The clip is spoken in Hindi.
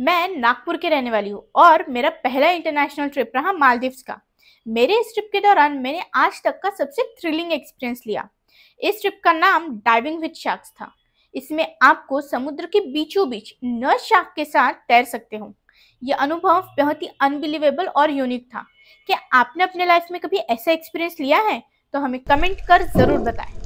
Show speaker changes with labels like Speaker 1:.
Speaker 1: मैं नागपुर के रहने वाली हूँ और मेरा पहला इंटरनेशनल ट्रिप रहा मालदीव्स का मेरे इस ट्रिप के दौरान मैंने आज तक का सबसे थ्रिलिंग एक्सपीरियंस लिया इस ट्रिप का नाम डाइविंग विद शार्क्स था इसमें आपको समुद्र के बीचों बीच न शार्क के साथ तैर सकते हो यह अनुभव बहुत ही अनबिलीवेबल और यूनिक था क्या आपने अपने लाइफ में कभी ऐसा एक्सपीरियंस लिया है तो हमें कमेंट कर ज़रूर बताएं